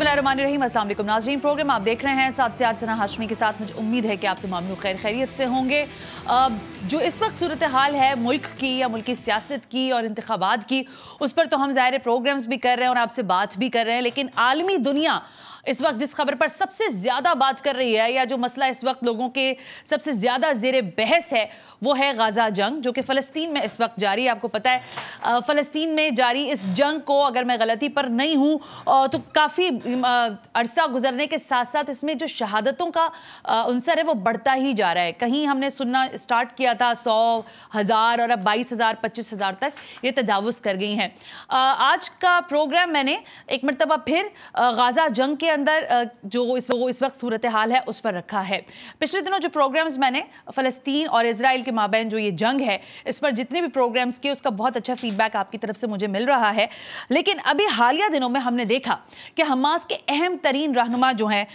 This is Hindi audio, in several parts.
बिस्मिल्लाम नाजरीन प्रोग्राम आप देख रहे हैं सात से आठ सना हाशमी के साथ मुझे उम्मीद है कि आप तमाम लोग खैर खैरियत से होंगे जो इस वक्त सूरत हाल है मुल्क की या मुल्क की सियासत की और इंतबात की उस पर तो हम ज़ाहिर प्रोग्राम्स भी कर रहे हैं और आपसे बात भी कर रहे हैं लेकिन आलमी दुनिया इस वक्त जिस खबर पर सबसे ज़्यादा बात कर रही है या जो मसला इस वक्त लोगों के सबसे ज़्यादा जेर बहस है वो है गाज़ा जंग जो कि फ़लस्तीन में इस वक्त जारी आपको पता है फ़लस्तीन में जारी इस जंग को अगर मैं गलती पर नहीं हूँ तो काफ़ी अरसा गुजरने के साथ साथ इसमें जो शहादतों का अनसर है वो बढ़ता ही जा रहा है कहीं हमने सुनना स्टार्ट किया था सौ हज़ार और अब बाईस हज़ार पच्चीस हज़ार तक ये तजावज़ कर गई हैं आज का प्रोग्राम मैंने एक मरतबा फिर गाज़ा जंग के अंदर जो इस वो इस वक्त सूरत हाल है उस पर रखा है पिछले दिनों जो प्रोग्राम्स मैंने फ़लस्तीन और इसराइल के के माबेन जो ये जंग है इस पर जितने भी प्रोग्राम्स किए उसका बहुत अच्छा फीडबैक आपकी तरफ से मुझे मिल रहा है लेकिन अभी हालिया दिनों में हमने देखा कि हमास के अहम तरीन रहनुमा जो हैं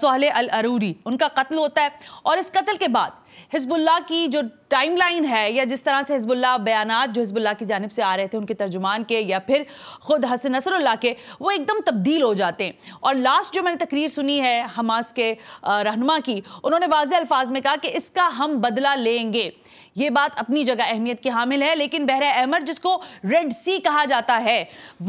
सोहल अल अरूरी उनका कत्ल होता है और इस कत्ल के बाद हिजबुल्ला की जो टाइमलाइन है या जिस तरह से हिजबुल्ला बयान जो हिजबुल्ला की जानब से आ रहे थे उनके तर्जुमान के या फिर ख़ुद हसन नसरुल्ला के वो एकदम तब्दील हो जाते हैं और लास्ट जो मैंने तकरीर सुनी है हमास के रहनमा की उन्होंने वाज अल्फाज में कहा कि इसका हम बदला लेंगे ये बात अपनी जगह अहमियत की हामिल है लेकिन बहर अहमद जिसको रेड सी कहा जाता है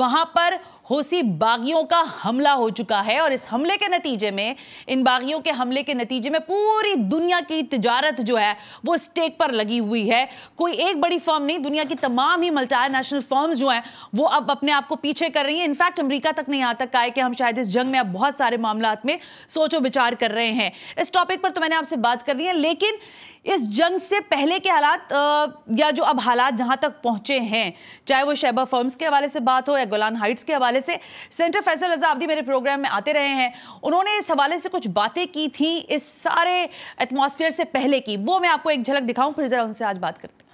वहाँ पर होसी बागियों का हमला हो चुका है और इस हमले के नतीजे में इन बागियों के हमले के नतीजे में पूरी दुनिया की तजारत जो है वो स्टेक पर लगी हुई है कोई एक बड़ी फर्म नहीं दुनिया की तमाम ही मल्टानेशनल फर्म्स जो हैं वो अब अपने आप को पीछे कर रही हैं इनफैक्ट अमरीका तक नहीं आ तक आए कि हम शायद इस जंग में अब बहुत सारे मामला में सोचो विचार कर रहे हैं इस टॉपिक पर तो मैंने आपसे बात कर रही है लेकिन इस जंग से पहले के हालात या जो अब हालात जहाँ तक पहुँचे हैं चाहे वो शैबा फर्म्स के हवाले से बात हो या गोलान हाइट्स के हवाले हवाले से सेंटर फैसल रजा आबदी मेरे प्रोग्राम में आते रहे हैं उन्होंने इस हवाले से कुछ बातें की थी इस सारे एटमोसफियर से पहले की वो मैं आपको एक झलक दिखाऊं फिर ज़रा उनसे आज बात करते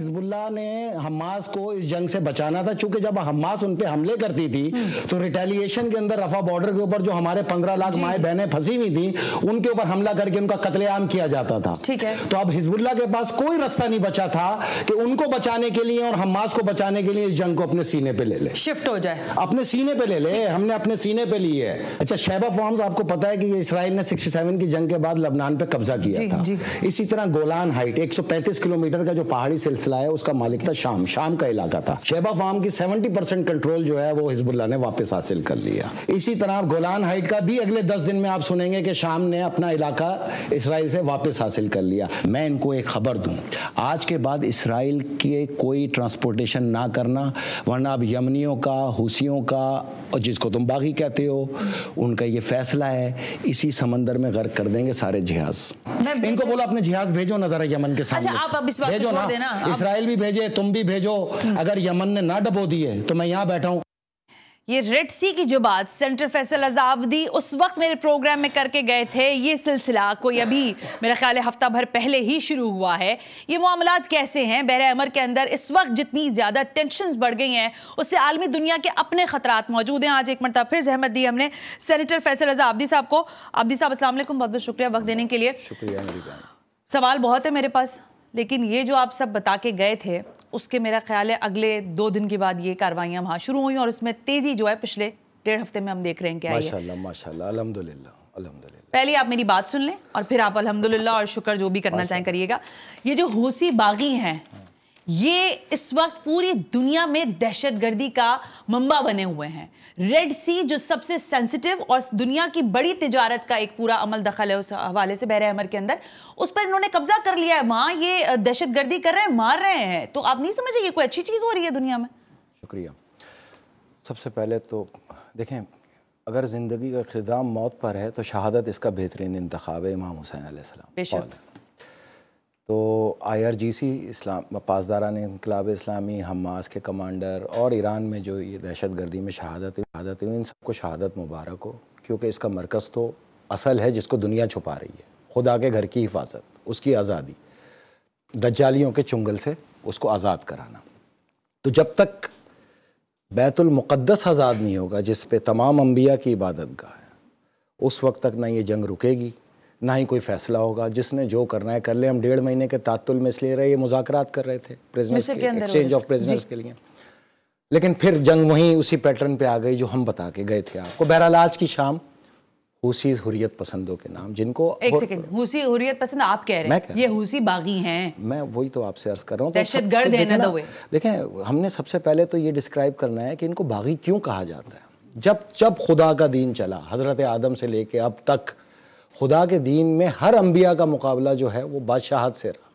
हिजबुल्ला ने हमास को इस जंग से बचाना था चूंकि जब हमास उन पर हमले करती थी हम्म। तो रिटेलिएशन के अंदर रफा बॉर्डर के ऊपर जो हमारे पंद्रह लाख माए बहनें फंसी हुई थी उनके ऊपर हमला करके उनका कतलेआम किया जाता था ठीक है तो अब हिजबुल्ला के पास कोई रास्ता नहीं बचा था कि उनको बचाने के लिए और हमास को बचाने के लिए इस जंग को अपने सीने पर ले ले शिफ्ट हो जाए अपने सीने पर ले ले हमने अपने सीने पे ली है अच्छा शहबा फॉर्म आपको पता है कि इसराइल ने सेवन की जंग के बाद लबनान पर कब्जा किया था इसी तरह गोलान हाइट 135 किलोमीटर का जो पहाड़ी सिलसिला चलाया है उसका मालिक था शाम शाम का इलाका था शेबा फार्म की 70 परसेंट कंट्रोल जो है वो हिजबुल्ला ने वापस हासिल कर लिया इसी तरह गोलान हाइट का भी अगले दस दिन में आप सुनेंगे कि शाम ने अपना इलाका इसराइल से वापस हासिल कर लिया मैं इनको एक खबर दूं आज के बाद इसराइल के कोई ट्रांसपोर्टेशन ना करना वरना अब यमनियों का हुसियों का और जिसको तुम बागी कहते हो उनका ये फैसला है इसी समंदर में गर्क कर देंगे सारे जिहाज इनको बोला अपने जिहाज भेजो नजर यमन के अच्छा, सामने अच्छा, आप अब इस बात भेजो ना, देना इसराइल भी भेजे तुम भी भेजो अगर यमन ने ना डबो दिए तो मैं यहाँ बैठा हूँ ये रेड सी की जो बात सेंटर फैसल अजाबदी उस वक्त मेरे प्रोग्राम में करके गए थे ये सिलसिला कोई अभी मेरा ख्याल है हफ्ता भर पहले ही शुरू हुआ है ये मामला कैसे हैं बहर अमर के अंदर इस वक्त जितनी ज़्यादा टेंशन बढ़ गई हैं उससे आलमी दुनिया के अपने खतरात मौजूद हैं आज एक मरतब फिर जहमत दी हमने सेनेटर फैसल रजा आबदी साहब को आबदी साहब असल बहुत बहुत शुक्रिया वक्त देने के लिए सवाल बहुत है मेरे पास लेकिन ये जो आप सब बता के गए थे उसके मेरा ख्याल है अगले दो दिन के बाद ये कार्रवाइयाँ वहाँ शुरू हुई और उसमें तेज़ी जो है पिछले डेढ़ हफ्ते में हम देख रहे हैं क्या पहले आप मेरी बात सुन लें और फिर आप अलहमदिल्ला और शुक्र जो भी करना चाहें करिएगा ये जो होसी बागी हैं ये इस वक्त पूरी दुनिया में दहशतगर्दी का मंबा बने हुए हैं रेड सी जो सबसे सेंसिटिव और दुनिया की बड़ी तजारत का एक पूरा अमल दखल है उस हवाले से बहर अमर के अंदर उस पर इन्होंने कब्जा कर लिया है वहाँ ये दहशतगर्दी कर रहे हैं मार रहे हैं तो आप नहीं समझे ये कोई अच्छी चीज़ हो रही है दुनिया में शुक्रिया सबसे पहले तो देखें अगर ज़िंदगी का खिदाम मौत पर है तो शहादत इसका बेहतरीन इंतखब है इमाम हुसैन बेशक तो आई आर जी सी इस्लाम पासदारान इनकलाब इस्लामी हमास के कमांडर और ईरान में जो ये दहशत गर्दी में शहादत शहादत हुई इन सबको शहादत मुबारक हो क्योंकि इसका मरकज़ तो असल है जिसको दुनिया छुपा रही है खुदा के घर की हिफाजत उसकी आज़ादी दज्जालियों के चुंगल से उसको आज़ाद कराना तो जब तक बैतुलमक़दस आज़ाद नहीं होगा जिस पे तमाम अम्बिया की इबादत गाह है उस वक्त तक ना ये जंग रुकेगी ना ही कोई फैसला होगा जिसने जो करना है कर ले हम डेढ़ महीने के तातुल में इसलिए रहे ये मुजाकरात कर रहे थे के एक्सचेंज ऑफ प्रिजनर्स के लिए लेकिन फिर जंग वहीं उसी पैटर्न पे आ गई जो हम बता के गए थे आपको बहरहाल आज की शाम हुसी हुरियत पसंदों के नाम जिनको एक सेकंड हुसी हुरियत पसंद आप कह रहे हैं ये हुसी बागी हैं मैं वही तो आपसे अर्ज कर रहा हूँ तो देखें, देखें हमने सबसे पहले तो ये डिस्क्राइब करना है कि इनको बागी क्यों कहा जाता है जब जब खुदा का दीन चला हज़रत आदम से लेके अब तक खुदा के दीन में हर अम्बिया का मुकाबला जो है वो बादशाहत से रहा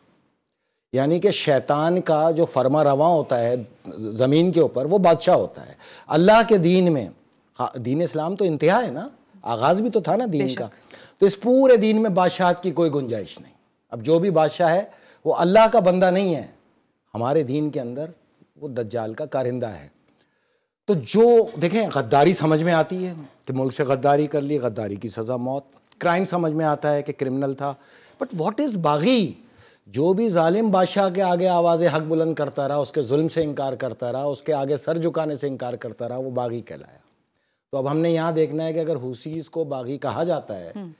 यानी कि शैतान का जो फरमा रवा होता है ज़मीन के ऊपर वो बादशाह होता है अल्लाह के दीन में हाँ, दीन इस्लाम तो इंतहा है ना आगाज़ भी तो था ना दीन का तो इस पूरे दीन में बादशाहत की कोई गुंजाइश नहीं अब जो भी बादशाह है वो अल्लाह का बंदा नहीं है हमारे दीन के अंदर वो दज्जाल का कारिंदा है तो जो देखें गद्दारी समझ में आती है कि तो मुल्क से गद्दारी कर ली गद्दारी की सज़ा मौत क्राइम समझ में आता है कि क्रिमिनल था बट वॉट इज़ बागी जो भी ालिम बादशाह के आगे आवाज़ हक बुलंद करता रहा उसके जुल्म से इनकार करता रहा उसके आगे सर झुकाने से इनकार करता रहा वो बागी कहलाया तो अब हमने यहाँ देखना है कि अगर हुसीज को बागी कहा जाता है हम्म।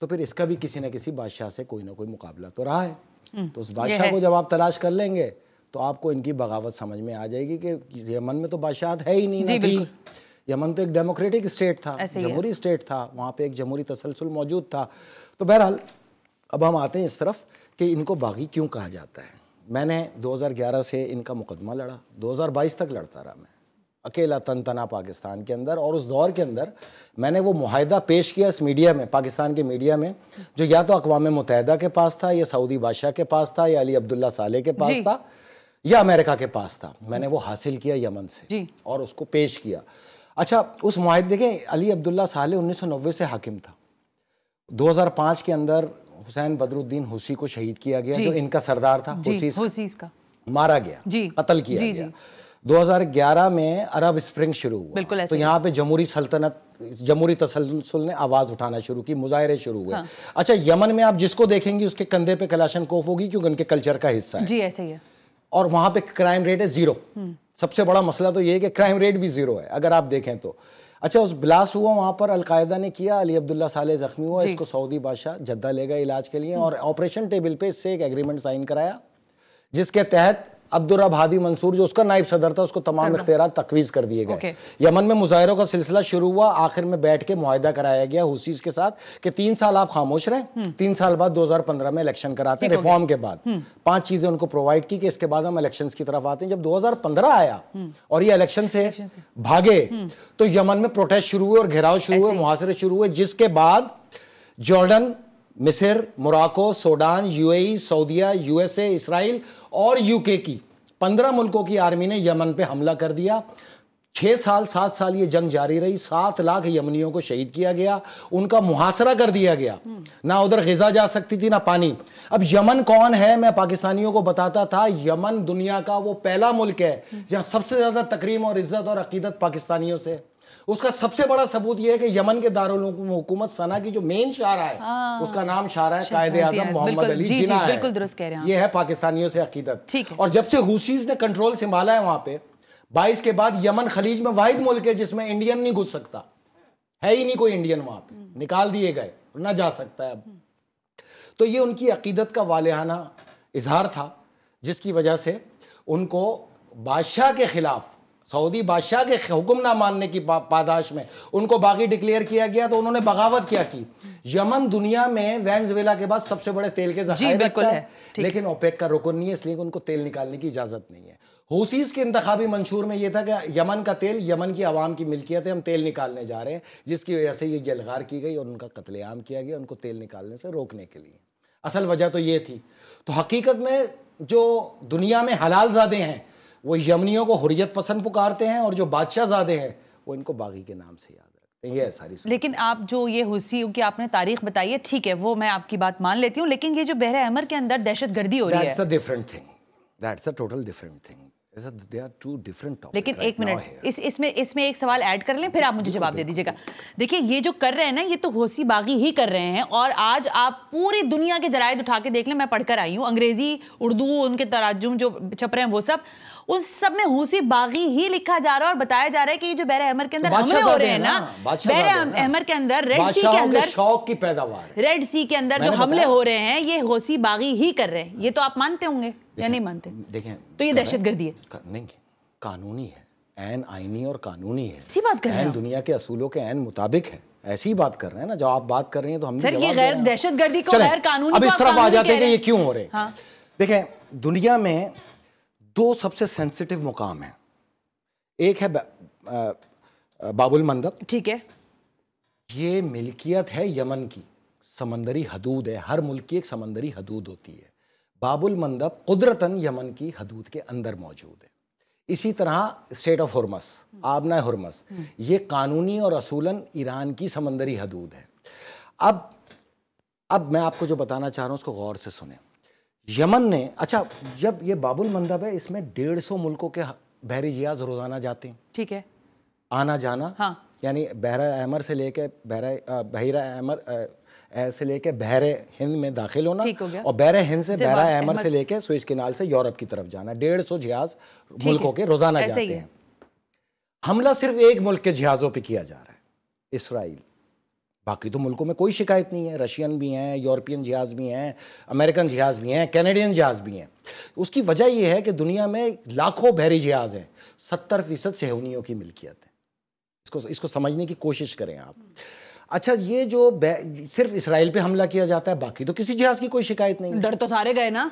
तो फिर इसका भी किसी ना किसी बादशाह से कोई ना कोई मुकाबला तो रहा है हम्म। तो उस बादशाह को जब आप तलाश कर लेंगे तो आपको इनकी बगावत समझ में आ जाएगी कि यमन में तो बादशाह है ही नहीं जी, यमन तो एक डेमोक्रेटिक स्टेट था जमहूरी स्टेट था वहाँ पे एक जमहूरी तसलसल मौजूद था तो बहरहाल अब हम आते हैं इस तरफ कि इनको बागी क्यों कहा जाता है मैंने 2011 से इनका मुकदमा लड़ा 2022 तक लड़ता रहा मैं अकेला तन तना पाकिस्तान के अंदर और उस दौर के अंदर मैंने वो माहिदा पेश किया इस मीडिया में पाकिस्तान के मीडिया में जो या तो अकवा मुतहदा के पास था या सऊदी बादशाह के पास था या अली अब्दुल्ला साले के पास था या अमेरिका के पास था मैंने वो हासिल किया यमन से और उसको पेश किया अच्छा उस माहे के अली अब्दुल्ला साले 1990 से हाकिम था 2005 के अंदर हुसैन बदरुद्दीन हुसी को शहीद किया गया जो इनका सरदार था हुसीस का मारा गया कत्ल किया जी, गया जी। 2011 में अरब स्प्रिंग शुरू हुआ तो यहाँ पे जमहूरी सल्तनत जमहूरी तसलसल ने आवाज़ उठाना शुरू की मुजाहरे शुरू हुए हाँ। अच्छा यमन में आप जिसको देखेंगे उसके कंधे पे कलाशन कोफ होगी क्योंकि उनके कल्चर का हिस्सा है जी ऐसे ही है और वहां पे क्राइम रेट है जीरो हम्म। सबसे बड़ा मसला तो ये है कि क्राइम रेट भी ज़ीरो है अगर आप देखें तो अच्छा उस ब्लास्ट हुआ वहाँ पर अलकायदा ने किया अली अब्दुल्ला साले ज़ख्मी हुआ इसको सऊदी बादशाह जद्दा ले गए इलाज के लिए और ऑपरेशन टेबल पे इससे एक एग्रीमेंट साइन कराया जिसके तहत अब्दुर्रब हादी मंसूर जो उसका नायब सदर था उसको तमाम इख्तियार तकवीज़ कर दिए गए यमन में मुजाहरों का सिलसिला शुरू हुआ आखिर में बैठ के माहिदा कराया गया हुसीज के साथ कि तीन साल आप खामोश रहें हम्म। तीन साल बाद दो हज़ार पंद्रह में इलेक्शन कराते हैं रिफॉर्म के बाद हम्म। पांच चीज़ें उनको प्रोवाइड की कि इसके बाद हम इलेक्शन की तरफ आते हैं जब दो हज़ार पंद्रह आया हम्म। और ये इलेक्शन से भागे तो यमन में प्रोटेस्ट शुरू हुए और घेराव शुरू हुए मुहासरे शुरू हुए जिसके बाद जॉर्डन मिसर मोराको सोडान यूएई सऊदिया यूएसए इसराइल और यूके की पंद्रह मुल्कों की आर्मी ने यमन पे हमला कर दिया छः साल सात साल ये जंग जारी रही सात लाख यमनियों को शहीद किया गया उनका मुहासरा कर दिया गया ना उधर गजा जा सकती थी ना पानी अब यमन कौन है मैं पाकिस्तानियों को बताता था यमन दुनिया का वो पहला मुल्क है जहाँ सबसे ज़्यादा तकरीम और इज्जत और अकीदत पाकिस्तानियों से उसका सबसे बड़ा सबूत यह है कि यमन के दारुल हुकूमत सना की जो मेन शारा है हाँ। उसका नाम शारा है कायद आजम मोहम्मद अली जिना है बिल्कुल दुरुस्त कह रहे हैं ये है पाकिस्तानियों से अकीदत और जब से हुसीज ने कंट्रोल संभाला है वहां पे बाईस के बाद यमन खलीज में वाहिद मुल्क है जिसमें इंडियन नहीं घुस सकता है ही नहीं कोई इंडियन वहां पे हम्म। निकाल दिए गए ना जा सकता है अब हम्म। तो ये उनकी अकीदत का वालहाना इजहार था जिसकी वजह से उनको बादशाह के खिलाफ सऊदी बादशाह के हुक्म ना मानने की पादाश में उनको बागी डिक्लेयर किया गया तो उन्होंने बगावत क्या की यमन दुनिया में वेनेजुएला के बाद सबसे बड़े तेल के जहाज है, है। लेकिन ओपेक का रुकन नहीं है इसलिए उनको तेल निकालने की इजाजत नहीं है हूसीस के इंतबी मंशूर में यह था कि यमन का तेल यमन की आवाम की मिल्कियत है हम तेल निकालने जा रहे हैं जिसकी वजह से ये जलगार की गई और उनका कत्लेआम किया गया उनको तेल निकालने से रोकने के लिए असल वजह तो ये थी तो हकीकत में जो दुनिया में हलाल ज़्यादा हैं वो यमनियों को हुरियत पसंद पुकारते हैं और जो बादशाहजादे हैं वो इनको बागी के नाम से याद रखते हैं ये सारी लेकिन आप जो ये हुसी की आपने तारीख बताई है ठीक है वो मैं आपकी बात मान लेती हूँ लेकिन ये जो बहरा अहमर के अंदर दहशत गर्दी हो रही है different thing that's a total different thing लेकिन एक मिनट इस इसमें इसमें एक सवाल ऐड कर लें फिर आप मुझे जवाब दे दीजिएगा देखिए ये जो कर रहे हैं ना ये तो होसी बागी ही कर रहे हैं और आज आप पूरी दुनिया के जराय उठा के देख लें मैं पढ़कर आई हूँ अंग्रेजी उर्दू उनके तराजुम जो छप रहे हैं वो सब उस सब में होसी बागी ही लिखा जा रहा है और बताया जा रहा है कि ये जो बैर अहमर के तो अंदर हमले हो रहे हैं ना बहर अहमर के अंदर रेड सी के अंदर शौक की पैदावार रेड सी के अंदर जो हमले हो रहे हैं ये होसी बागी ही कर रहे हैं ये तो आप मानते होंगे या नहीं मानते देखें तो ये दहशत गर्दी है नहीं कानूनी है एन आईनी और कानूनी है इसी बात कर रहे हैं दुनिया के असूलों के एन मुताबिक है ऐसी बात कर रहे हैं ना जब आप बात कर तो रहे हैं तो हम सर ये गैर दहशत गर्दी को गैर कानूनी अब इस तरफ आ जाते हैं ये क्यों हो रहे हैं हाँ। देखें दुनिया में दो सबसे सेंसिटिव मुकाम है एक है बाबुल मंदब ठीक है ये मिल्कियत है यमन की समंदरी हदूद है हर मुल्क की एक समंदरी हदूद होती है बाबुल मंदब कुदरतन यमन की हदूद के अंदर मौजूद है इसी तरह स्टेट ऑफ हरमस आबना हरमस ये कानूनी और असूलन ईरान की समंदरी हदूद है अब अब मैं आपको जो बताना चाह रहा हूँ उसको गौर से सुने यमन ने अच्छा जब ये बाबुल मंदब है इसमें डेढ़ सौ मुल्कों के बहरी जियाज रोज़ाना जाते हैं ठीक है आना जाना हाँ यानी बहरा अहमर से लेके बहरा बहरा अहमर से लेके बहरे हिंद में दाखिल होना हो और बहरे हिंद से बहरा अहमर से लेके स्विस किनाल से यूरोप की तरफ जाना डेढ़ सौ जहाज मुल्कों के रोजाना जाते हैं हमला सिर्फ एक मुल्क के जहाज़ों पर किया जा रहा है इसराइल बाकी तो मुल्कों में कोई शिकायत नहीं है रशियन भी हैं यूरोपियन जहाज भी हैं अमेरिकन जहाज भी हैं कैनेडियन जहाज भी हैं उसकी वजह यह है कि दुनिया में लाखों बहरी जिहाज हैं सत्तर फीसद सेहूनियों की मिल्कियत है इसको इसको समझने की कोशिश करें आप अच्छा ये जो सिर्फ इसराइल पे हमला किया जाता है बाकी तो किसी जहाज की कोई शिकायत नहीं डर तो सारे गए ना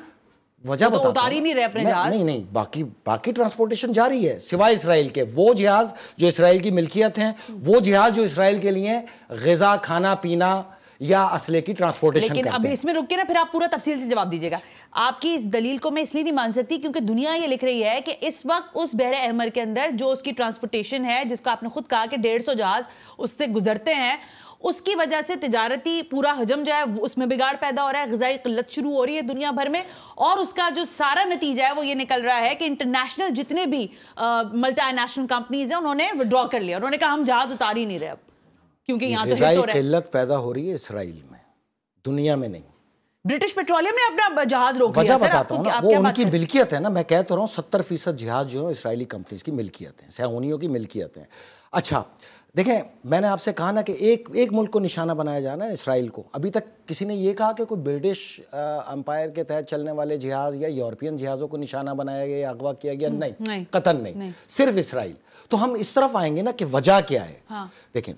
वजह तो उतार ही नहीं रहे अपने जहाज नहीं नहीं बाकी बाकी ट्रांसपोर्टेशन जारी है सिवाय इसराइल के वो जहाज जो इसराइल की मिल्कियत हैं वो जहाज जो इसराइल के लिए गजा खाना पीना या असले की ट्रांसपोर्टेशन लेकिन अब इसमें रुक के ना फिर आप पूरा तफसील से जवाब दीजिएगा आपकी इस दलील को मैं इसलिए नहीं मान सकती क्योंकि दुनिया ये लिख रही है कि इस वक्त उस बहर अहमर के अंदर जो उसकी ट्रांसपोर्टेशन है जिसका आपने खुद कहा कि डेढ़ सौ जहाज उससे गुजरते हैं उसकी वजह से तजारती पूरा हजम जो है उसमें बिगाड़ पैदा हो रहा है गजाई किल्लत शुरू हो रही है दुनिया भर में और उसका जो सारा नतीजा है वो ये निकल रहा है कि इंटरनेशनल जितने भी मल्टा नेशनल कंपनीज हैं उन्होंने विड्रॉ कर लिया उन्होंने कहा हम जहाज उतार ही नहीं रहे अब क्योंकि यहाँ तो किल्लत पैदा हो रही है इसराइल में दुनिया में नहीं ब्रिटिश पेट्रोलियम ने अपना जहाज रोक लिया सर आपको वो उनकी मिल्कियत है ना मैं कहता तो रहा हूँ सत्तर फीसद जहाज जो है इसराइली कंपनीज की मिल्कियत है सहोनियों की मिल्कियत है अच्छा देखें मैंने आपसे कहा ना कि एक एक मुल्क को निशाना बनाया जाना है इसराइल को अभी तक किसी ने ये कहा कि कोई ब्रिटिश अंपायर के तहत चलने वाले जहाज या यूरोपियन जहाज़ों को निशाना बनाया गया या अगवा किया गया हम्म, नहीं, नहीं कतन नहीं, नहीं सिर्फ इसराइल तो हम इस तरफ आएंगे ना कि वजह क्या है हाँ। देखें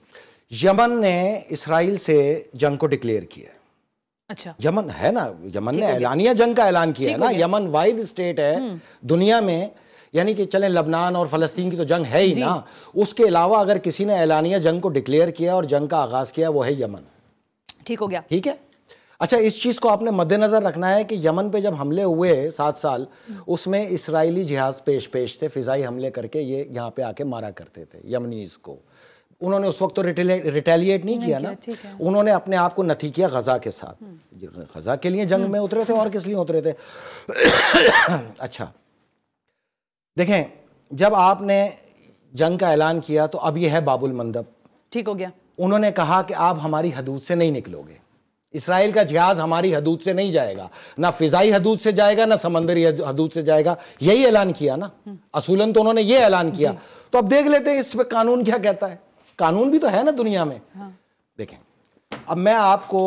यमन ने इसराइल से जंग को डिक्लेयर किया है अच्छा यमन है ना यमन ने ऐलानिया जंग का ऐलान किया है ना यमन वाइड स्टेट है हम्म। दुनिया में यानी कि चले लबनान और फलस्तीन की तो जंग है ही ना उसके अलावा अगर किसी ने ऐलानिया जंग को डिक्लेयर किया और जंग का आगाज किया वो है यमन ठीक हो गया ठीक है अच्छा इस चीज़ को आपने मद्देनजर रखना है कि यमन पे जब हमले हुए सात साल हम्म। उसमें इसराइली जिहाज पेश पेश थे फिजाई हमले करके ये यहाँ पे आके मारा करते थे यमनीज को उन्होंने उस वक्त तो रिटेलिएट नहीं, किया ना उन्होंने अपने आप को नथी किया गजा के साथ हम्म। गजा के लिए जंग हम्म। में उतरे थे और किस लिए उतरे थे अच्छा देखें जब आपने जंग का ऐलान किया तो अब यह है बाबुल मंदब ठीक हो गया उन्होंने कहा कि आप हमारी हदूद से नहीं निकलोगे इसराइल का जहाज हमारी हदूद से नहीं जाएगा ना फिजाई हदूद से जाएगा ना समंदरी हदूद से जाएगा यही ऐलान किया ना हम्म। असूलन तो उन्होंने ये ऐलान किया तो अब देख लेते हैं इस पर कानून क्या कहता है कानून भी तो है ना दुनिया में हाँ। देखें अब मैं आपको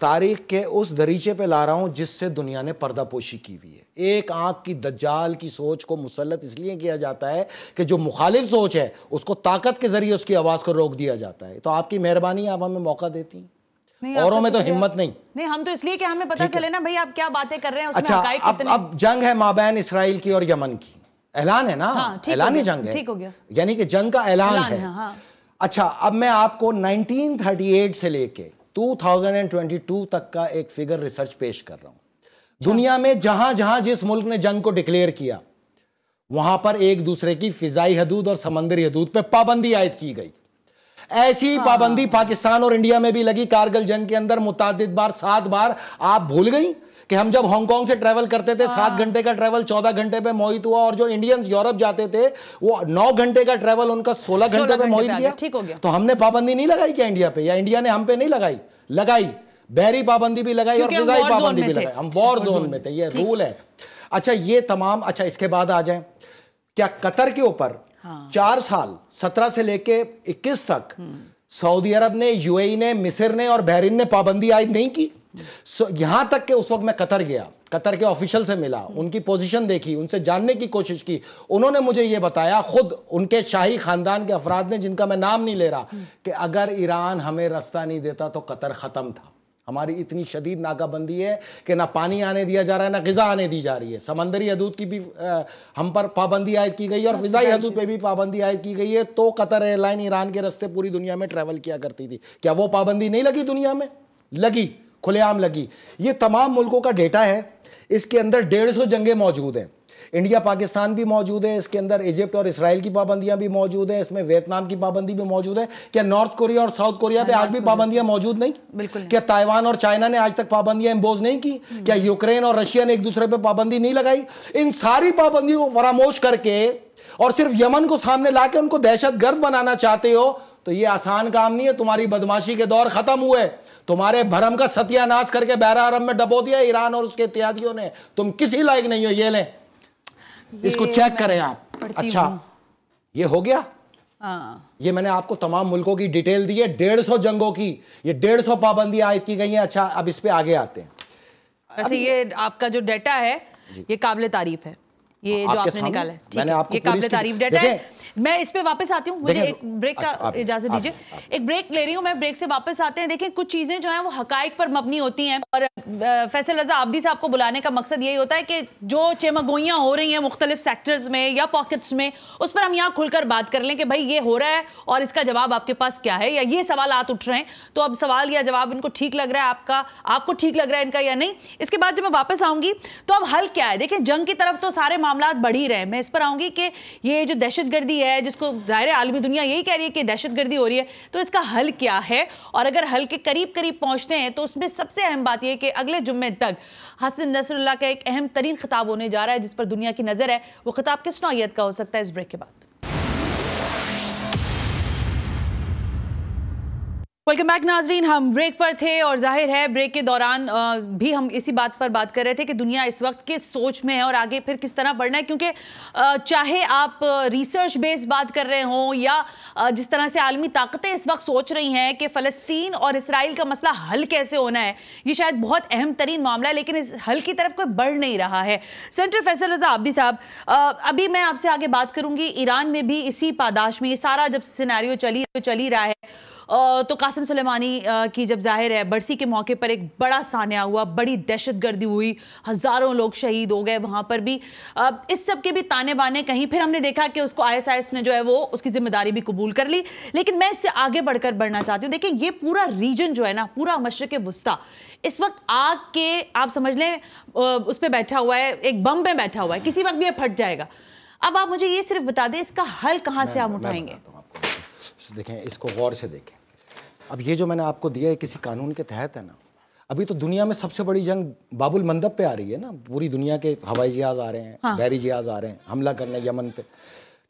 तारीख के उस दरीचे पे ला रहा हूं जिससे दुनिया ने पर्दापोशी की हुई है एक आंख की दज्जाल की सोच को मुसलत इसलिए किया जाता है कि जो मुखालिफ सोच है उसको ताकत के जरिए उसकी आवाज़ को रोक दिया जाता है तो आपकी मेहरबानी आप हमें मौका देती हैं औरों में तो, तो हिम्मत नहीं नहीं हम तो इसलिए कि हमें पता चले ना भाई आप क्या बातें कर रहे हैं उसमें अच्छा अब, अब जंग है माबैन इसराइल की और यमन की ऐलान है ना हाँ, ऐलान ही जंग है ठीक हो गया यानी कि जंग का ऐलान है, हाँ। अच्छा अब मैं आपको 1938 से लेके 2022 तक का एक फिगर रिसर्च पेश कर रहा हूं अच्छा। दुनिया में जहां जहां जिस मुल्क ने जंग को डिक्लेयर किया वहां पर एक दूसरे की फिजाई हदूद और समंदरी हदूद पर पाबंदी आयद की गई ऐसी हाँ। पाबंदी पाकिस्तान और इंडिया में भी लगी कारगिल जंग के अंदर मुताद बार सात बार आप भूल गई कि हम जब हांगकांग से ट्रैवल करते थे सात हाँ। घंटे का ट्रैवल चौदह घंटे पे मोहित हुआ और जो इंडियंस यूरोप जाते थे वो नौ घंटे का ट्रैवल उनका सोलह घंटे पे मोहित किया ठीक हो गया तो हमने पाबंदी नहीं लगाई क्या इंडिया पे या इंडिया ने हम पे नहीं लगाई लगाई बहरी पाबंदी भी लगाई और फिजाई पाबंदी भी लगाई हम वॉर जोन में थे ये रूल है अच्छा ये तमाम अच्छा इसके बाद आ जाए क्या कतर के ऊपर हाँ। चार साल सत्रह से लेके इक्कीस तक हम्म। सऊदी अरब ने यूएई e ने मिस्र ने और बहरीन ने पाबंदी आयद नहीं की सो यहां तक के उस वक्त मैं कतर गया कतर के ऑफिशियल से मिला हम्म। उनकी पोजीशन देखी उनसे जानने की कोशिश की उन्होंने मुझे ये बताया खुद उनके शाही खानदान के अफराद ने जिनका मैं नाम नहीं ले रहा हम्म। कि अगर ईरान हमें रास्ता नहीं देता तो कतर ख़त्म था हमारी इतनी शदीद नाकाबंदी है कि ना पानी आने दिया जा रहा है ना गज़ा आने दी जा रही है समंदरी हदूद की भी आ, हम पर पाबंदी आयद की गई है और हाँ, फ़िज़ाई हाँ हदूद पे भी पाबंदी आयद की गई है तो कतर एयरलाइन ईरान के रस्ते पूरी दुनिया में ट्रैवल किया करती थी क्या वो पाबंदी नहीं लगी दुनिया में लगी खुलेआम लगी ये तमाम मुल्कों का डेटा है इसके अंदर डेढ़ सौ जंगें मौजूद हैं इंडिया पाकिस्तान भी मौजूद है इसके अंदर इजिप्ट और इसराइल की पाबंदियां भी मौजूद हैं इसमें वियतनाम की पाबंदी भी मौजूद है क्या नॉर्थ कोरिया और साउथ कोरिया पे आज भी पाबंदियां मौजूद नहीं बिल्कुल क्या ताइवान और चाइना ने आज तक पाबंदियां इम्पोज नहीं की हम्म। क्या यूक्रेन और रशिया ने एक दूसरे पर पाबंदी नहीं लगाई इन सारी पाबंदियों को फरामोश करके और सिर्फ यमन को सामने ला उनको दहशत गर्द बनाना चाहते हो तो ये आसान काम नहीं है तुम्हारी बदमाशी के दौर खत्म हुए तुम्हारे भरम का सत्यानाश करके बहरा अरब में डबो दिया ईरान और उसके इत्यादियों ने तुम किसी लायक नहीं हो ये ले इसको चेक करें आप अच्छा ये हो गया आ, हाँ। ये मैंने आपको तमाम मुल्कों की डिटेल दी है डेढ़ सौ जंगों की ये डेढ़ सौ पाबंदियां आयत की गई है अच्छा अब इस पे आगे आते हैं वैसे अच्छा, ये आपका जो डेटा है ये काबिल तारीफ है ये जो आपने निकाला है मैंने आपको काबिल तारीफ डेटा है मैं इस पे वापस आती हूँ मुझे एक ब्रेक का अच्छा, इजाजत दीजिए एक ब्रेक ले रही हूँ मैं ब्रेक से वापस आते हैं देखें कुछ चीज़ें जो हैं वो हकाइक पर मबनी होती हैं और फैसल रजा भी से आपको बुलाने का मकसद यही होता है कि जो चेमगोइयाँ हो रही हैं मुख्तलिफ सेक्टर्स में या पॉकेट्स में उस पर हम यहाँ खुलकर बात कर लें कि भाई ये हो रहा है और इसका जवाब आपके पास क्या है या ये सवाल उठ रहे हैं तो अब सवाल या जवाब इनको ठीक लग रहा है आपका आपको ठीक लग रहा है इनका या नहीं इसके बाद जब मैं वापस आऊँगी तो अब हल क्या है देखें जंग की तरफ तो सारे मामला बढ़ ही रहे हैं मैं इस पर आऊँगी कि ये जो दहशतगर्दी है जिसको ज़ाहिर आलमी दुनिया यही कह रही है कि दहशत गर्दी हो रही है तो इसका हल क्या है और अगर हल के करीब करीब पहुँचते हैं तो उसमें सबसे अहम बात यह कि अगले जुम्मे तक हसन नसरुल्ला का एक अहम तरीन खिताब होने जा रहा है जिस पर दुनिया की नज़र है वो खिताब किस नौीयत का हो सकता है इस ब्रेक के बाद वेलकम बैक नाजरीन हम ब्रेक पर थे और जाहिर है ब्रेक के दौरान भी हम इसी बात पर बात कर रहे थे कि दुनिया इस वक्त किस सोच में है और आगे फिर किस तरह बढ़ना है क्योंकि चाहे आप रिसर्च बेस्ड बात कर रहे हों या जिस तरह से आलमी ताकतें इस वक्त सोच रही हैं कि फ़लस्तीन और इसराइल का मसला हल कैसे होना है ये शायद बहुत अहम तरीन मामला है लेकिन इस हल की तरफ कोई बढ़ नहीं रहा है सेंटर फैसल रजा आबदी साहब अभी मैं आपसे आगे बात करूँगी ईरान में भी इसी पादाश में ये सारा जब सिनारियो चली चली रहा है तो कासिम सुलेमानी की जब जाहिर है बरसी के मौके पर एक बड़ा सान्या हुआ बड़ी दहशत गर्दी हुई हज़ारों लोग शहीद हो गए वहाँ पर भी इस सब के भी ताने बाने कहीं फिर हमने देखा कि उसको आई ने जो है वो उसकी ज़िम्मेदारी भी कबूल कर ली लेकिन मैं इससे आगे बढ़कर बढ़ना चाहती हूँ देखिए ये पूरा रीजन जो है ना पूरा मशरक़ वस्ती इस वक्त आग के आप समझ लें उस पर बैठा हुआ है एक बम पे बैठा हुआ है किसी वक्त भी फट जाएगा अब आप मुझे ये सिर्फ बता दें इसका हल कहाँ से आप उठाएंगे देखें इसको गौर से देखें अब ये जो मैंने आपको दिया है किसी कानून के तहत है ना अभी तो दुनिया में सबसे बड़ी जंग बाबुल मंदब पे आ रही है ना पूरी दुनिया के हवाई जहाज आ रहे हैं हाँ। बैरी जहाज आ रहे हैं हमला करने यमन पे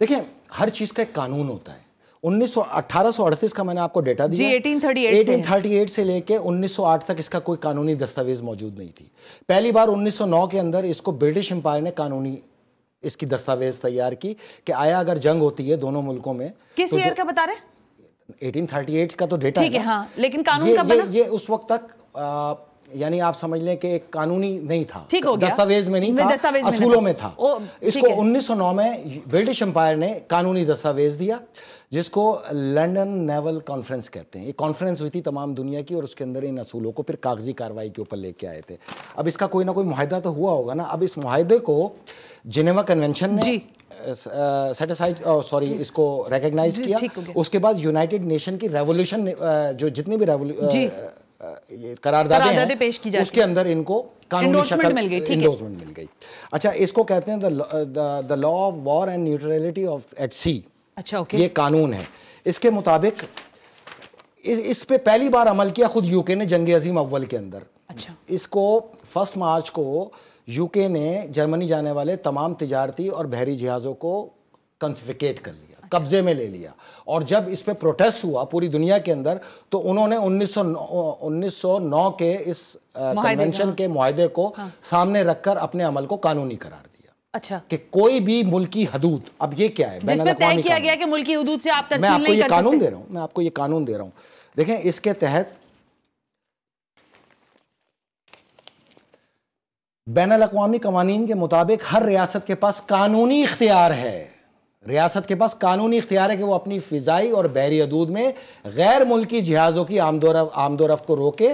देखिए हर चीज़ का एक कानून होता है उन्नीस का मैंने आपको डेटा दिया 1838 1838 से लेके 1908 तक इसका कोई कानूनी दस्तावेज मौजूद नहीं थी पहली बार 1909 के अंदर इसको ब्रिटिश एम्पायर ने कानूनी इसकी दस्तावेज तैयार की कि आया अगर जंग होती है दोनों मुल्कों में किस ईयर तो का बता रहे 1838 का तो डेटा ठीक है हाँ लेकिन कानून ये, का बना? ये, ये उस वक्त तक यानी आप समझ लें कि एक कानूनी नहीं था ठीक हो गया दस्तावेज में नहीं था दस्तावेज असूलों में था ओ, इसको 1909 में ब्रिटिश एम्पायर ने कानूनी दस्तावेज दिया जिसको लंदन नेवल कॉन्फ्रेंस कहते हैं एक कॉन्फ्रेंस हुई थी तमाम दुनिया की और उसके अंदर इन असूलों को फिर कागजी कार्रवाई के ऊपर लेके आए थे अब इसका कोई ना कोई माहिदा तो हुआ होगा ना अब इस माहे को जिनेवा कन्वेंशन जी सेटिसाइड सॉरी इसको रिकग्नाइज किया उसके बाद यूनाइटेड नेशन की रेवोल्यूशन जो जितनी भी रेवोल्यू ये करारदादे हैं पेश की उसके अंदर इनको कानूनी शक्ल मिल गई इंडोसमेंट मिल गई अच्छा इसको कहते हैं the law of war and neutrality of at sea अच्छा ओके ये कानून है इसके मुताबिक इस, इस पे पहली बार अमल किया खुद यूके ने जंग अजीम अव्वल के अंदर अच्छा इसको फर्स्ट मार्च को यूके ने जर्मनी जाने वाले तमाम तजारती और बहरी जहाज़ों को कंसफिकेट कर लिया कब्जे में ले लिया और जब इस पर प्रोटेस्ट हुआ पूरी दुनिया के अंदर तो उन्होंने 1909 1909 के इस कन्वेंशन हाँ। के माहदे को हाँ। सामने रखकर अपने अमल को कानूनी करार दिया अच्छा कि कोई भी मुल्की हदूद अब ये क्या है जिसमें तय किया गया कि मुल्की हदूद से आप मैं आपको ये कानून दे रहा हूँ मैं आपको ये कानून दे रहा हूँ देखें इसके तहत बैन अवी कवानीन के मुताबिक हर रियासत के पास कानूनी इख्तियार है रियासत के पास कानूनी इख्तियार है कि वो अपनी फ़िज़ाई और बहरी हदूद में गैर मुल्की जहाज़ों की आमदोरफ आमदोरफ को रोके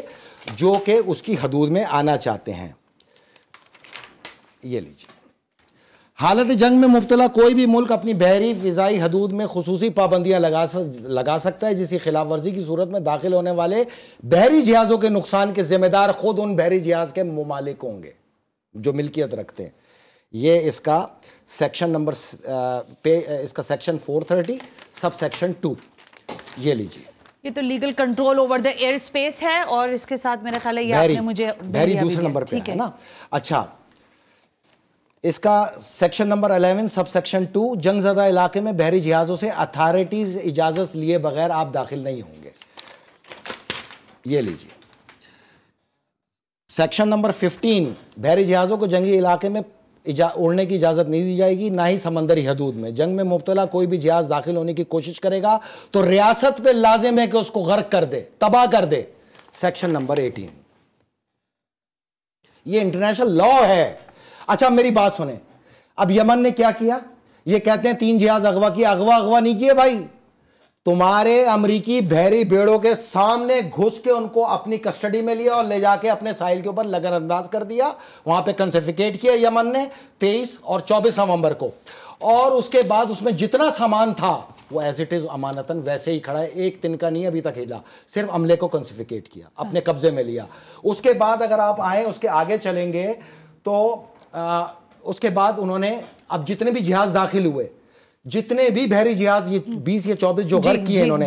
जो कि उसकी हदूद में आना चाहते हैं ये लीजिए हालत जंग में मुबतला कोई भी मुल्क अपनी बहरी फ़िज़ाई हदूद में खसूसी पाबंदियां लगा लगा सकता है जिसकी खिलाफ वर्जी की सूरत में दाखिल होने वाले बहरी जहाज़ों के नुकसान के ज़िम्मेदार ख़ुद उन बहरी जहाज़ के ममालिक होंगे जो मिल्कियत रखते हैं ये इसका सेक्शन नंबर पे इसका सेक्शन 430 सब सेक्शन टू ये लीजिए ये तो legal control over the air space है और इसके साथ मेरे ख्याल है आपने मुझे बहरी दूसरे नंबर पे है ना अच्छा इसका section number 11 sub section two जंगजदा इलाके में बहरी जहाज़ों से अथॉरिटीज़ इजाज़त लिए बगैर आप दाखिल नहीं होंगे ये लीजिए सेक्शन नंबर 15 बहरी जहाज़ों को जंगी इलाके में उड़ने की इजाज़त नहीं दी जाएगी ना ही समंदरी हदूद में जंग में मुबतला कोई भी जहाज़ दाखिल होने की कोशिश करेगा तो रियासत पर लाजिम है कि उसको गर्क कर दे तबाह कर दे सेक्शन नंबर एटीन ये इंटरनेशनल लॉ है अच्छा मेरी बात सुने अब यमन ने क्या किया ये कहते हैं तीन जहाज अगवा किया अगवा अगवा नहीं किए भाई तुम्हारे अमरीकी भैरी भेड़ों के सामने घुस के उनको अपनी कस्टडी में लिया और ले जाके अपने साहिल के ऊपर लगनअंदाज कर दिया वहां पे कंसेफिकेट किया यमन ने 23 और 24 नवंबर को और उसके बाद उसमें जितना सामान था वो एज इट इज अमानतन वैसे ही खड़ा है एक दिन का नहीं अभी तक हिला सिर्फ अमले को कंसिफिकेट किया अपने कब्जे में लिया उसके बाद अगर आप आए उसके आगे चलेंगे तो आ, उसके बाद उन्होंने अब जितने भी जहाज दाखिल हुए जितने भी बहरी जिहाज ये हम्म। बीस या चौबीस जो गर्क किए इन्होंने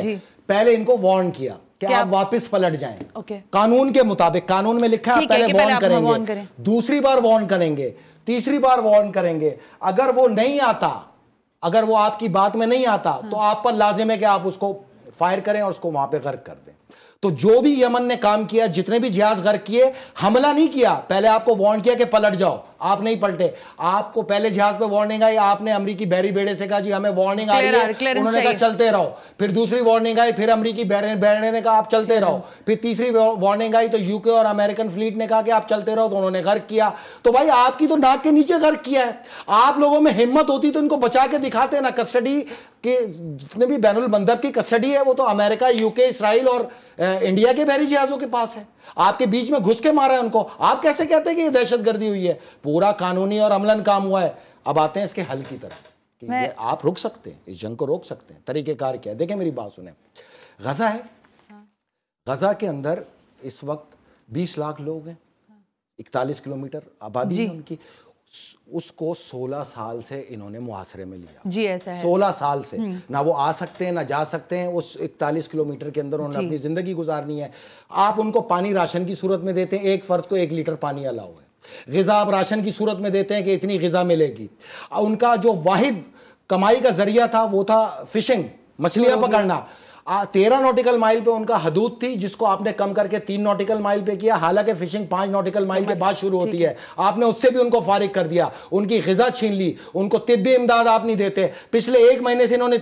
पहले इनको वार्न किया कि आप वापस पलट जाएं कानून के मुताबिक कानून में लिखा है पहले वार्न करेंगे दूसरी बार वार्न करेंगे तीसरी बार वार्न करेंगे अगर वो नहीं आता अगर वो आपकी बात में नहीं आता हाँ। तो आप पर लाजिम है कि आप उसको फायर करें और उसको वहां पे गर्क कर दें तो जो भी यमन ने काम किया जितने भी जिहाज गर्क किए हमला नहीं किया पहले आपको वार्न किया कि पलट जाओ आप नहीं पलटे आपको पहले जहाज पे वार्निंग आई आपने अमरीकी बैरी बेड़े से कहा जी हमें वार्निंग आ रही है उन्होंने कहा चलते रहो फिर दूसरी वार्निंग आई फिर अमरीकी बैरे ने कहा आप चलते रहो फिर तीसरी वार्निंग आई तो यूके और अमेरिकन फ्लीट ने कहा कि आप चलते रहो तो उन्होंने गर्क किया तो भाई आपकी तो नाक के नीचे गर्क किया है आप लोगों में हिम्मत होती तो इनको बचा के दिखाते ना कस्टडी कि जितने भी बैन मंदब की कस्टडी है वो तो अमेरिका यूके इसराइल और इंडिया के बहरी जहाज़ों के पास है आपके बीच में घुस के मारा है उनको आप कैसे कहते हैं कि ये दहशत गर्दी हुई है पूरा कानूनी और अमलन काम हुआ है अब आते हैं इसके हल की तरफ कि ये आप रोक सकते हैं इस जंग को रोक सकते हैं तरीक़ेकार क्या है देखें मेरी बात सुने गज़ा है हाँ। गज़ा के अंदर इस वक्त बीस लाख लोग हैं हाँ। इकतालीस किलोमीटर आबादी है उनकी उसको 16 साल से इन्होंने मुहासरे में लिया जी ऐसा है 16 साल से हम्म। ना वो आ सकते हैं ना जा सकते हैं उस 41 किलोमीटर के अंदर उन्होंने अपनी ज़िंदगी गुजारनी है आप उनको पानी राशन की सूरत में देते हैं एक फ़र्द को एक लीटर पानी अलाउ है गज़ा आप राशन की सूरत में देते हैं कि इतनी गज़ा मिलेगी उनका जो वाहिद कमाई का जरिया था वो था फिशिंग मछलियां पकड़ना तेरह नॉटिकल माइल पे उनका हदूद थी जिसको आपने कम करके तीन नॉटिकल माइल पे किया हालांकि फिशिंग पांच नॉटिकल माइल के बाद शुरू होती है आपने उससे भी उनको फारिग कर दिया उनकी गजा छीन ली उनको तिब्बी इमदाद आप नहीं देते पिछले एक महीने से इन्होंने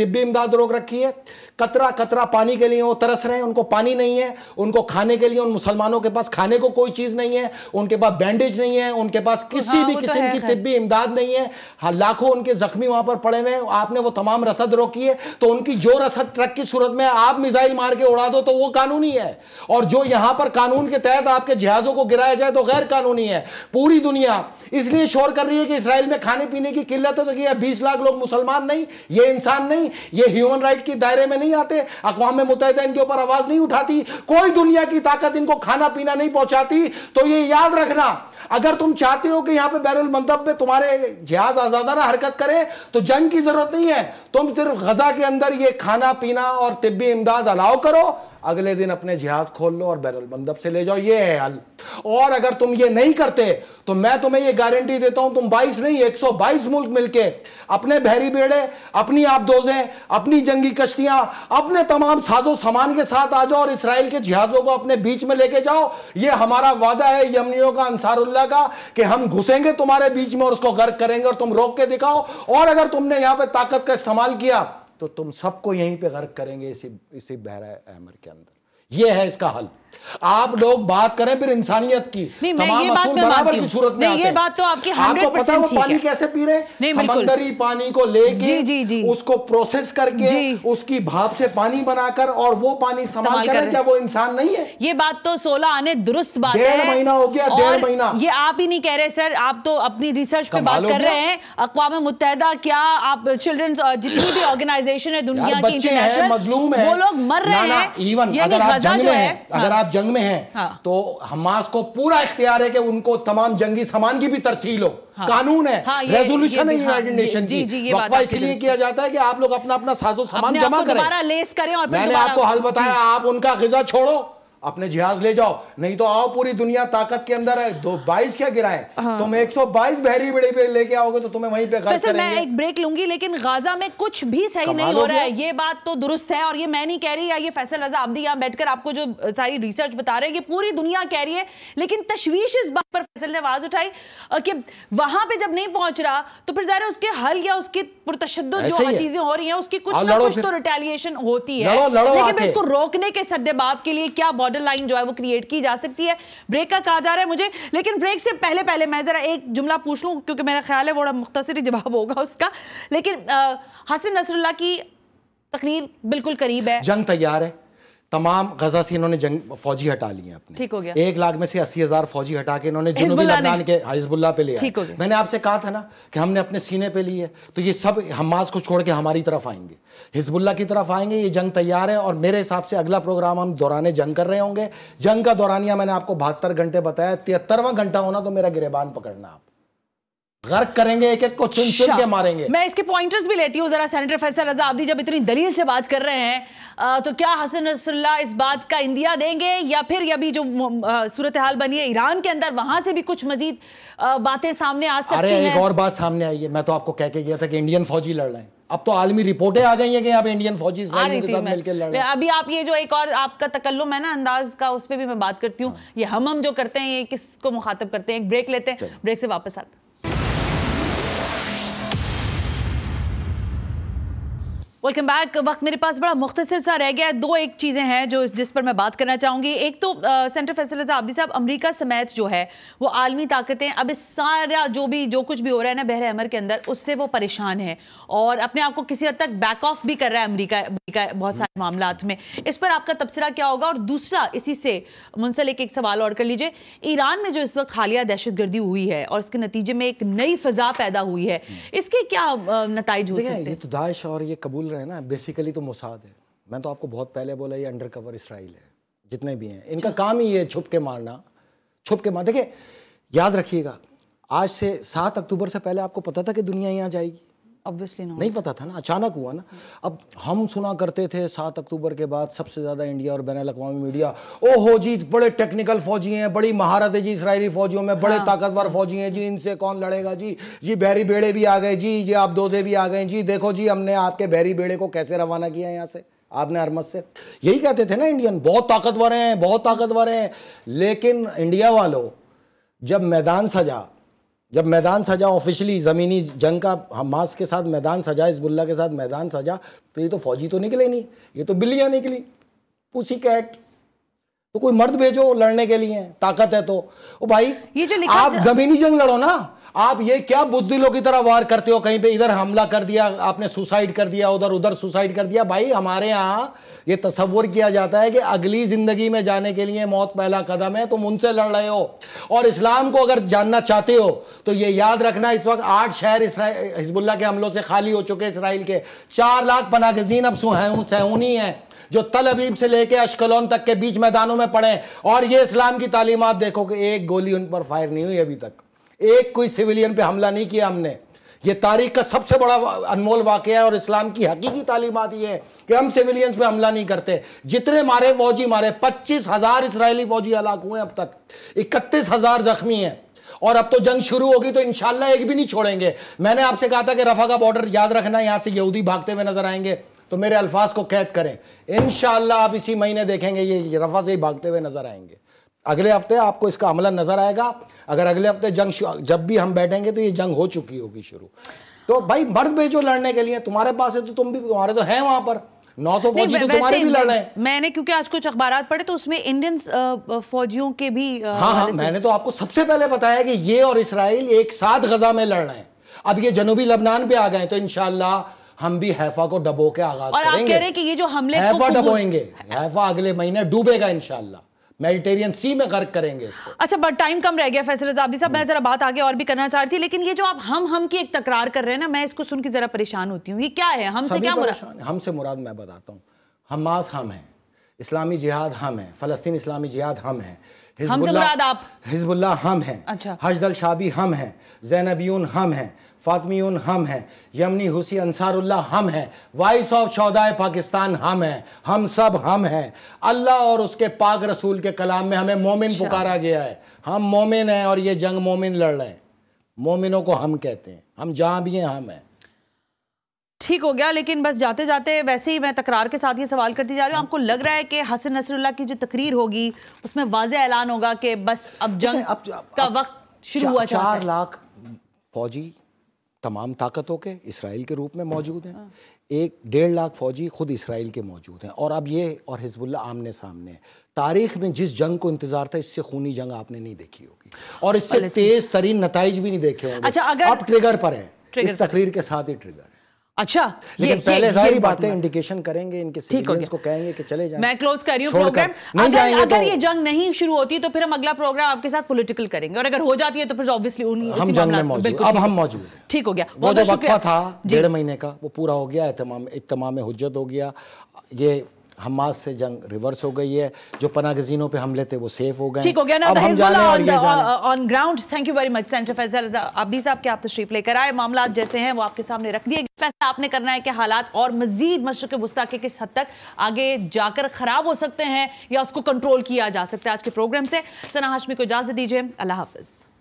तिब्बी इमदाद रोक रखी है कतरा कतरा पानी के लिए वो तरस रहे हैं उनको पानी नहीं है उनको खाने के लिए उन मुसलमानों के पास खाने को कोई चीज़ नहीं है उनके पास बैंडेज नहीं है उनके पास किसी हाँ, भी तो किस्म की तिब्बी इमदाद नहीं है हाँ, लाखों उनके जख्मी वहां पर पड़े हुए हैं आपने वो तमाम रसद रोकी है तो उनकी जो रसद ट्रक की सूरत में आप मिसाइल मार के उड़ा दो तो वो कानूनी है और जो यहां पर कानून के तहत आपके जहाजों को गिराया जाए तो गैर कानूनी है पूरी दुनिया इसलिए शोर कर रही है कि इसराइल में खाने पीने की किल्लत है तो यह बीस लाख लोग मुसलमान नहीं ये इंसान नहीं ये ह्यूमन राइट के दायरे में नहीं आते अकवाम मुतहदा इनके ऊपर आवाज नहीं उठाती कोई दुनिया की ताकत इनको खाना पीना नहीं पहुंचाती तो ये याद रखना अगर तुम चाहते हो कि यहां पे बैरुल मंदब में तुम्हारे जहाज आजादाना हरकत करे तो जंग की जरूरत नहीं है तुम सिर्फ गजा के अंदर ये खाना पीना खाना और तिब्बी इमदाद अलाउ करो अगले दिन अपने जिहाज खोल लो और बैरल मंदब से ले जाओ ये है हल और अगर तुम ये नहीं करते तो मैं तुम्हें ये गारंटी देता हूं तुम 22 नहीं 122 मुल्क मिलके अपने बहरी बेड़े अपनी आबदोजें अपनी जंगी कश्तियां अपने तमाम साजो सामान के साथ आ जाओ और इसराइल के जिहाजों को अपने बीच में लेके जाओ ये हमारा वादा है यमनियों का अंसारुल्ला का कि हम घुसेंगे तुम्हारे बीच में और उसको गर्क करेंगे और तुम रोक के दिखाओ और अगर तुमने यहां पर ताकत का इस्तेमाल किया तो तुम सबको यहीं पे गर्क करेंगे इसी इसी बहरा अहमर के अंदर यह है इसका हल आप लोग बात करें फिर इंसानियत की नहीं, ये बात की सूरत ये बात तो आपकी आपको पता वो पानी कैसे पी रहे समंदरी पानी को लेके उसको प्रोसेस करके उसकी भाप से पानी बनाकर और वो पानी इस्तेमाल क्या वो इंसान नहीं है ये बात तो सोलह आने दुरुस्त बात डेढ़ महीना हो गया डेढ़ महीना ये आप ही नहीं कह रहे सर आप तो अपनी रिसर्च पे बात कर रहे हैं अकवा मुतहदा क्या आप चिल्ड्रन जितनी भी ऑर्गेनाइजेशन है दुनिया की मजलूम है वो लोग मर रहे हैं इवन अगर अगर आप आप जंग में हैं हाँ। तो हमास को पूरा इख्तियार है कि उनको तमाम जंगी सामान की भी तरसील हो हाँ। कानून है हाँ, रेजोल्यूशन है हाँ, यूनाइटेड नेशन की वक्फा इसलिए किया जाता है कि आप लोग अपना अपना साजो सामान जमा करें मैंने आपको हल बताया आप उनका गजा छोड़ो अपने जिहाज ले जाओ नहीं तो आओ पूरी दुनिया ताकत के अंदर है दो बाईस क्या गिराए हाँ। तुम एक सौ बाईस बहरी बड़ी पे लेके आओगे तो तुम्हें वहीं पे तो मैं एक ब्रेक लूंगी लेकिन गाजा में कुछ भी सही नहीं हो रहा है ये बात तो दुरुस्त है और ये मैं नहीं कह रही या ये फैसल रजा आबदी यहाँ बैठकर आपको जो सारी रिसर्च बता रहे हैं ये पूरी दुनिया कह रही है लेकिन तशवीश इस बात पर फैसल ने आवाज उठाई कि वहां पर जब नहीं पहुंच रहा तो फिर जरा उसके हल या उसके पुरतशद जो चीजें हो रही है उसकी कुछ ना कुछ तो रिटेलिएशन होती है लेकिन इसको रोकने के सद्देबाब के लिए क्या बॉर्डर लाइन जो है वो क्रिएट की जा सकती है ब्रेक का कहा जा रहा है मुझे लेकिन ब्रेक से पहले पहले मैं ज़रा एक जुमला पूछ लूँ क्योंकि मेरा ख्याल है बड़ा मुख्तर ही जवाब होगा उसका लेकिन हसन नसरुल्ला की तकरीर बिल्कुल करीब है जंग तैयार है तमाम गजा से इन्होंने जंग फौजी हटा लिए अपने ठीक हो गया एक लाख में से अस्सी हजार फौजी हटा के इन्होंने लबनान के हाँ, हिजबुल्ला पे लिया मैंने आपसे कहा था ना कि हमने अपने सीने पे लिए तो ये सब हमास को छोड़ के हमारी तरफ आएंगे हिजबुल्ला की तरफ आएंगे ये जंग तैयार है और मेरे हिसाब से अगला प्रोग्राम हम दौरान जंग कर रहे होंगे जंग का दौरानिया मैंने आपको बहत्तर घंटे बताया तिहत्तरवां घंटा होना तो मेरा गिरेबान पकड़ना आप गर्क करेंगे एक एक को चुन चुन के अच्छा, मारेंगे मैं इसके पॉइंटर्स भी लेती हूँ जरा सेनेटर फैसल रजा आप जब इतनी दलील से बात कर रहे हैं आ, तो क्या हसन रसुल्ला इस बात का इंदिया देंगे या फिर अभी जो सूरत हाल बनी है ईरान के अंदर वहां से भी कुछ मजीद बातें सामने आ सकती अरे एक और बात सामने आई है मैं तो आपको कह के गया था कि इंडियन फौजी लड़ रहे हैं अब तो आलमी रिपोर्टें आ गई हैं कि आप इंडियन फौजी अभी आप ये जो एक और आपका तकल्लुम है ना अंदाज का उस पर भी मैं बात करती हूँ हाँ। ये हम हम जो करते हैं ये को मुखातब करते हैं एक ब्रेक लेते हैं ब्रेक से वापस आते वेलकम बैक वक्त मेरे पास बड़ा मुख्तर सा रह गया है दो एक चीज़ें हैं जो जिस पर मैं बात करना चाहूँगी एक तो सेंटर फैसल आबदी साहब अमेरिका समेत जो है वो आलमी ताकतें अब इस सारा जो भी जो कुछ भी हो रहा है ना बहर अमर के अंदर उससे वो परेशान है और अपने आप को किसी हद तक बैक ऑफ भी कर रहा है अमरीका अमरीका बहुत सारे मामला में इस पर आपका तबसरा क्या होगा और दूसरा इसी से मुंसलिक एक सवाल और कर लीजिए ईरान में जो इस वक्त हालिया दहशत गर्दी हुई है और इसके नतीजे में एक नई फजा पैदा हुई है इसके क्या नतज हो सकते हैं तो और ये कबूल रहे हैं ना बेसिकली तो मुसाद है मैं तो आपको बहुत पहले बोला ये अंडर कवर इसराइल है जितने भी हैं इनका काम ही है छुप के मारना छुप के मार देखिए याद रखिएगा आज से सात अक्टूबर से पहले आपको पता था कि दुनिया यहाँ जाएगी ऑब्वियसली नहीं पता था ना अचानक हुआ ना अब हम सुना करते थे सात अक्टूबर के बाद सबसे ज़्यादा इंडिया और बैन अवी मीडिया ओ हो जी बड़े टेक्निकल फौजी हैं बड़ी महारत है जी इसराइली फौजियों में बड़े हाँ। ताकतवर फौजी हैं जी इनसे कौन लड़ेगा जी जी बहरी बेड़े भी आ गए जी ये आप दोजे भी आ गए जी देखो जी हमने आपके बहरी बेड़े को कैसे रवाना किया है यहाँ से आपने अरमत से यही कहते थे ना इंडियन बहुत ताकतवर हैं बहुत ताकतवर हैं लेकिन इंडिया वालों जब मैदान सजा जब मैदान सजा ऑफिशियली ज़मीनी जंग का हमास के साथ मैदान सजा हिजबुल्ला के साथ मैदान सजा तो ये तो फौजी तो निकले नहीं ये तो बिल्लियाँ निकली उसी कैट तो कोई मर्द भेजो लड़ने के लिए ताकत है तो ओ भाई ये जो आप जमीनी जंग लड़ो ना आप ये क्या बुजदिलों की तरह वार करते हो कहीं पे इधर हमला कर दिया आपने सुसाइड कर दिया उधर उधर सुसाइड कर दिया भाई हमारे यहाँ ये तस्वर किया जाता है कि अगली ज़िंदगी में जाने के लिए मौत पहला कदम है तुम उनसे लड़ रहे हो और इस्लाम को अगर जानना चाहते हो तो ये याद रखना इस वक्त आठ शहर हिजबुल्ला के हमलों से खाली हो चुके इसराइल के चार लाख पनागजीन अब सहूनी है जो तल अबीब से लेके अशकलोन तक के बीच मैदानों में पड़े और ये इस्लाम की तालीमत देखो कि एक गोली उन पर फायर नहीं हुई अभी तक एक कोई सिविलियन पे हमला नहीं किया हमने ये तारीख का सबसे बड़ा अनमोल वाक्य है और इस्लाम की हकीकी तालीमत यह है कि हम सिविलियंस पे हमला नहीं करते जितने मारे फौजी मारे पच्चीस हज़ार इसराइली फौजी हलाक हुए अब तक इकतीस हज़ार ज़ख्मी है और अब तो जंग शुरू होगी तो इनशाला एक भी नहीं छोड़ेंगे मैंने आपसे कहा था कि रफा का बॉर्डर याद रखना यहां से यहूदी भागते हुए नजर आएंगे तो मेरे अल्फाज को कैद करें इनशाला आप इसी महीने देखेंगे ये रफा से ही भागते हुए नजर आएंगे अगले हफ्ते आपको इसका अमला नजर आएगा अगर अगले हफ्ते जंग जब भी हम बैठेंगे तो ये जंग हो चुकी होगी शुरू तो भाई मर्द भेजो लड़ने के लिए तुम्हारे पास है तो तुम भी तुम्हारे तो है वहां पर नौ सौ फौजी तो तुम्हारे भी लड़ रहे हैं मैंने क्योंकि आज कुछ अखबार पढ़े तो उसमें इंडियन फौजियों के भी हाँ हाँ मैंने तो आपको सबसे पहले बताया कि ये और इसराइल एक साथ गजा में लड़ रहे हैं अब ये जनूबी लबनान पे आ गए तो इनशाला हम भी हैफा को डबो के आगाज और करेंगे आप कह रहे हैं कि ये जो हमले हैफा डबोएंगे हैफा अगले महीने डूबेगा इनशाला मेडिटेरियन सी में गर्क करेंगे इसको अच्छा बट टाइम कम रह गया फैसल रजाबी साहब मैं हम्म। जरा बात आगे और भी करना चाह रही थी लेकिन ये जो आप हम हम की एक तकरार कर रहे हैं ना मैं इसको सुन के जरा परेशान होती हूँ ये क्या है हमसे क्या मुराद हमसे मुराद मैं बताता हूँ हमास हम हैं इस्लामी जिहाद हम हैं फलस्तीन इस्लामी जिहाद हम हैं हिजबुल्ला हम हैं अच्छा हजदल शाबी हम हैं जैनबियून हम हैं फातमीन हम हैं यमनी हुसी अंसारुल्ला हम हैं वाइस ऑफ शौदाय पाकिस्तान हम हैं हम सब हम हैं अल्लाह और उसके पाक रसूल के कलाम में हमें मोमिन अच्छा। पुकारा गया है हम मोमिन हैं और ये जंग मोमिन लड़ रहे हैं मोमिनों को हम कहते हैं हम जहाँ भी हैं हम हैं ठीक हो गया लेकिन बस जाते जाते वैसे ही मैं तकरार के साथ ये सवाल करती जा रही हूँ आपको लग रहा है कि हसन नसरुल्ला की जो तकरीर होगी उसमें वाज ऐलान होगा कि बस अब जंग अब, अब, का अब, वक्त शुरू हुआ चार लाख फौजी तमाम ताकतों के इसराइल के रूप में मौजूद हैं एक डेढ़ लाख फौजी खुद इसराइल के मौजूद हैं और अब ये और हिजबुल्ला आमने सामने तारीख में जिस जंग को इंतजार था इससे खूनी जंग आपने नहीं देखी होगी और इससे तेज तरीन नतज भी नहीं देखे होंगे अच्छा अगर आप ट्रिगर पर हैं इस तकरीर के साथ ही ट्रिगर अच्छा लेकिन ये, पहले सारी बातें इंडिकेशन करेंगे इनके को कहेंगे कि चले जाएं मैं क्लोज कर रही हूँ प्रोग्राम अगर तो- अगर तो... ये जंग नहीं शुरू होती तो फिर हम अगला प्रोग्राम आपके साथ पॉलिटिकल करेंगे और अगर हो जाती है तो फिर ऑब्वियसली हम जंग में मौजूद अब हम मौजूद ठीक हो गया वो जो वक्फा था डेढ़ महीने का वो पूरा हो गया इतमाम हजत हो गया ये हमास से जंग रिवर्स हो गई है जो पना गजीनों पर हमले थे वो सेफ हो गए ठीक हो गया on ground thank you very much senator Faisal अबी साहब के आप तशरीफ लेकर आए मामला जैसे हैं वो आपके सामने रख दिए फैसला आपने करना है कि हालात और मजीद मशरक वस्ता के किस हद तक आगे जाकर खराब हो सकते हैं या उसको कंट्रोल किया जा सकता है आज के प्रोग्राम से सना हाशमी को इजाजत दीजिए अल्लाह हाफिज़